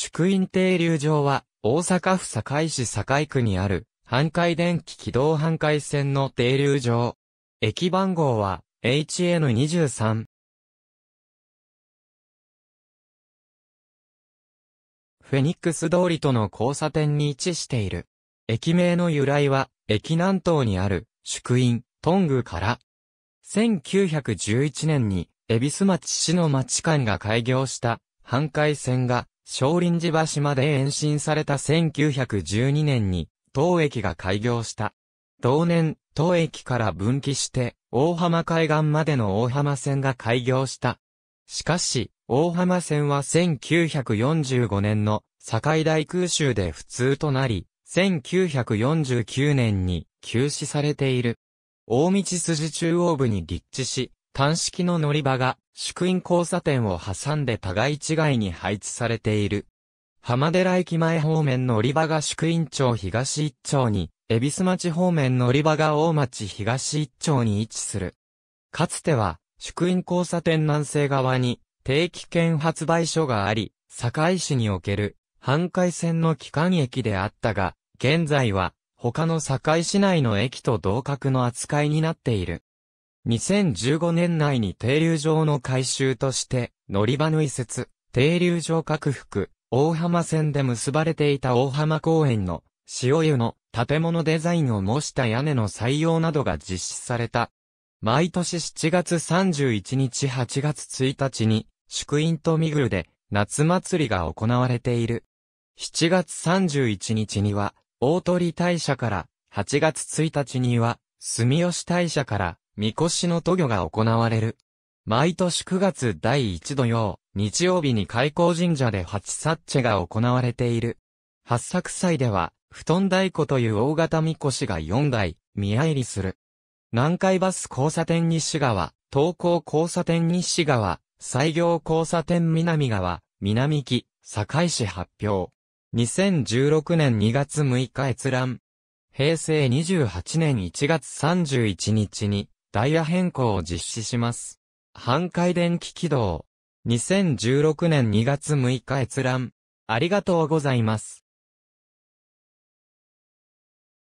祝院停留場は、大阪府堺市堺区にある、半海電気軌道半海線の停留場。駅番号は、HN23。フェニックス通りとの交差点に位置している。駅名の由来は、駅南東にある、宿院、トングから。1911年に、恵比寿町市の町間が開業した、半海線が、少林寺橋まで延伸された1912年に、当駅が開業した。同年、当駅から分岐して、大浜海岸までの大浜線が開業した。しかし、大浜線は1945年の境大空襲で不通となり、1949年に休止されている。大道筋中央部に立地し、単式の乗り場が、宿院交差点を挟んで互い違いに配置されている。浜寺駅前方面乗り場が宿院町東一丁に、恵比寿町方面乗り場が大町東一丁に位置する。かつては、宿院交差点南西側に、定期券発売所があり、堺市における、半海線の機関駅であったが、現在は、他の堺市内の駅と同格の扱いになっている。2015年内に停留場の改修として、乗り場の移設、停留場拡幅、大浜線で結ばれていた大浜公園の、塩湯の建物デザインを模した屋根の採用などが実施された。毎年7月31日8月1日に、宿院とミグルで夏祭りが行われている。7月31日には、大鳥大社から、8月1日には、住吉大社から、みこしの渡御が行われる。毎年9月第1土曜、日曜日に開港神社で八サッチェが行われている。八作祭では、布団太鼓という大型みこしが4台、見入りする。南海バス交差点西側、東高交差点西側、西行交差点南側、南木、堺市発表。2016年2月6日閲覧。平成28年1月31日に、ダイヤ変更を実施します。半回電気軌道。2016年2月6日閲覧。ありがとうございます。